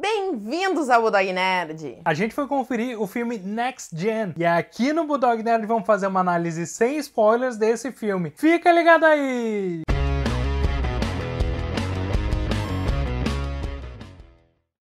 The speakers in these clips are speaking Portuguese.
Bem-vindos ao Budog Nerd! A gente foi conferir o filme Next Gen e aqui no Budog Nerd vamos fazer uma análise sem spoilers desse filme. Fica ligado aí!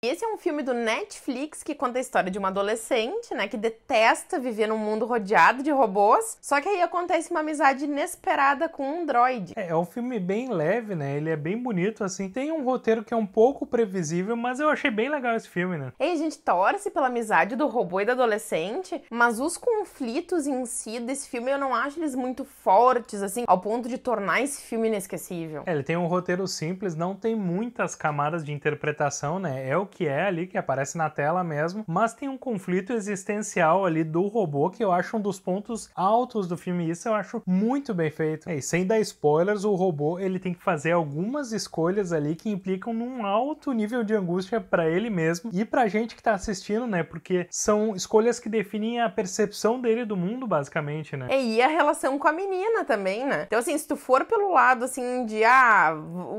Esse é um filme do Netflix que conta a história de uma adolescente, né, que detesta viver num mundo rodeado de robôs, só que aí acontece uma amizade inesperada com um droid. É, é um filme bem leve, né? Ele é bem bonito assim. Tem um roteiro que é um pouco previsível, mas eu achei bem legal esse filme, né? E a gente torce pela amizade do robô e da adolescente, mas os conflitos em si desse filme eu não acho eles muito fortes assim, ao ponto de tornar esse filme inesquecível. É, ele tem um roteiro simples, não tem muitas camadas de interpretação, né? É o que que é ali, que aparece na tela mesmo, mas tem um conflito existencial ali do robô que eu acho um dos pontos altos do filme. Isso eu acho muito bem feito. É, e sem dar spoilers, o robô ele tem que fazer algumas escolhas ali que implicam num alto nível de angústia para ele mesmo e para gente que está assistindo, né? Porque são escolhas que definem a percepção dele do mundo, basicamente, né? É, e a relação com a menina também, né? Então, assim, se tu for pelo lado assim de ah,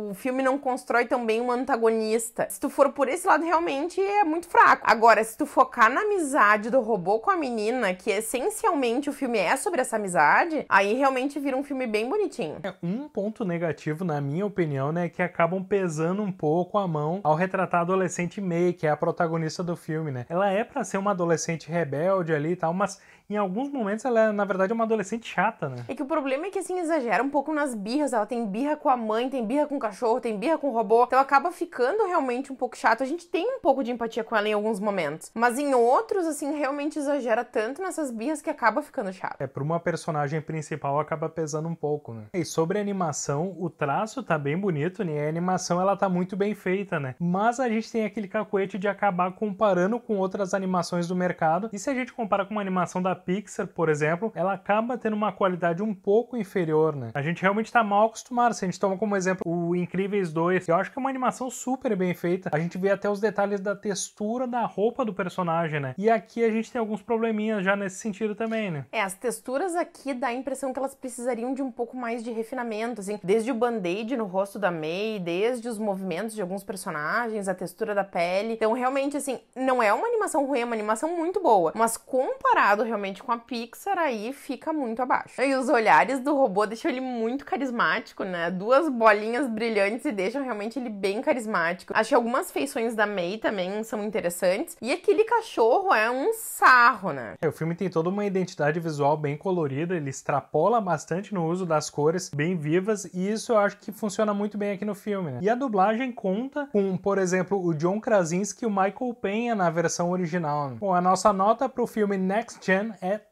o filme não constrói tão bem um antagonista, se tu for por esse lado realmente é muito fraco. Agora, se tu focar na amizade do robô com a menina, que essencialmente o filme é sobre essa amizade, aí realmente vira um filme bem bonitinho. É um ponto negativo, na minha opinião, né, que acabam pesando um pouco a mão ao retratar a adolescente May, que é a protagonista do filme, né? Ela é para ser uma adolescente rebelde ali e tal, mas em alguns momentos ela é, na verdade, uma adolescente chata, né? É que o problema é que, assim, exagera um pouco nas birras. Ela tem birra com a mãe, tem birra com o cachorro, tem birra com o robô. Então acaba ficando realmente um pouco chato. A gente tem tem um pouco de empatia com ela em alguns momentos. Mas em outros, assim, realmente exagera tanto nessas birras que acaba ficando chato. É, pra uma personagem principal acaba pesando um pouco, né? E sobre a animação, o traço tá bem bonito, né? A animação ela tá muito bem feita, né? Mas a gente tem aquele cacuete de acabar comparando com outras animações do mercado. E se a gente compara com uma animação da Pixar, por exemplo, ela acaba tendo uma qualidade um pouco inferior, né? A gente realmente tá mal acostumado. Se a gente toma como exemplo o Incríveis 2, eu acho que é uma animação super bem feita. A gente vê até os detalhes da textura da roupa do personagem, né? E aqui a gente tem alguns probleminhas já nesse sentido também, né? É, as texturas aqui dá a impressão que elas precisariam de um pouco mais de refinamento, assim, desde o band-aid no rosto da May, desde os movimentos de alguns personagens, a textura da pele. Então, realmente, assim, não é uma animação ruim, é uma animação muito boa, mas comparado realmente com a Pixar, aí fica muito abaixo. E os olhares do robô deixam ele muito carismático, né? Duas bolinhas brilhantes e deixam realmente ele bem carismático. Achei algumas feições da amei também são interessantes. E aquele cachorro é um sarro, né? É, o filme tem toda uma identidade visual bem colorida, ele extrapola bastante no uso das cores bem vivas, e isso eu acho que funciona muito bem aqui no filme, né? E a dublagem conta com, por exemplo, o John Krasinski e o Michael Penha na versão original. Né? Bom, a nossa nota pro filme Next Gen é